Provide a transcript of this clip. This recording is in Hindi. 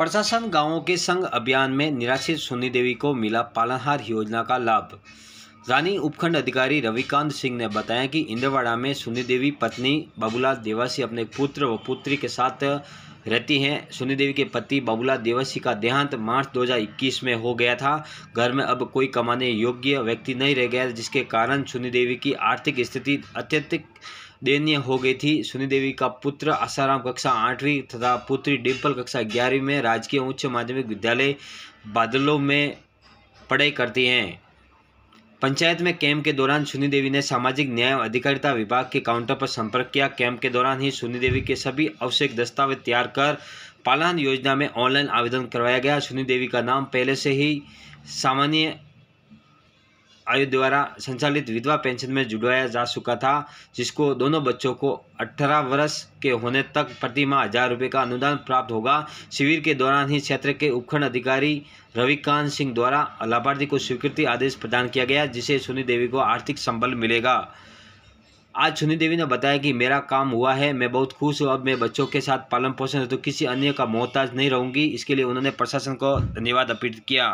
प्रशासन गांवों के संग अभियान में निराश्रित सुनी देवी को मिला पालनहार योजना का लाभ रानी उपखंड अधिकारी रविकांत सिंह ने बताया कि इंद्रवाड़ा में सुनी देवी पत्नी बाबूलाल देवासी अपने पुत्र व पुत्री के साथ रहती हैं सुनी देवी के पति बाबूला देवसी का देहांत मार्च 2021 में हो गया था घर में अब कोई कमाने योग्य व्यक्ति नहीं रह गया जिसके कारण सुनी देवी की आर्थिक स्थिति अत्यधिक दयनीय हो गई थी सुनी देवी का पुत्र आसाराम कक्षा आठवीं तथा पुत्री डिम्पल कक्षा ग्यारहवीं में राजकीय उच्च माध्यमिक विद्यालय बादलों में पढ़ाई करती हैं पंचायत में कैंप के दौरान सुनी देवी ने सामाजिक न्याय और अधिकारिता विभाग के काउंटर पर संपर्क किया कैंप के दौरान ही सुनी देवी के सभी आवश्यक दस्तावेज तैयार कर पालन योजना में ऑनलाइन आवेदन करवाया गया सुनी देवी का नाम पहले से ही सामान्य आयोग द्वारा संचालित विधवा पेंशन में जुड़वाया जा चुका था जिसको दोनों बच्चों को 18 वर्ष के होने तक प्रति माह हजार रुपये का अनुदान प्राप्त होगा शिविर के दौरान ही क्षेत्र के उपखंड अधिकारी रविकांत सिंह द्वारा लाभार्थी को स्वीकृति आदेश प्रदान किया गया जिसे सुनी देवी को आर्थिक संबल मिलेगा आज सुनी देवी ने बताया कि मेरा काम हुआ है मैं बहुत खुश हूँ अब मैं बच्चों के साथ पालन पोषण तो किसी अन्य का मोहताज नहीं रहूंगी इसके लिए उन्होंने प्रशासन को धन्यवाद अर्पित किया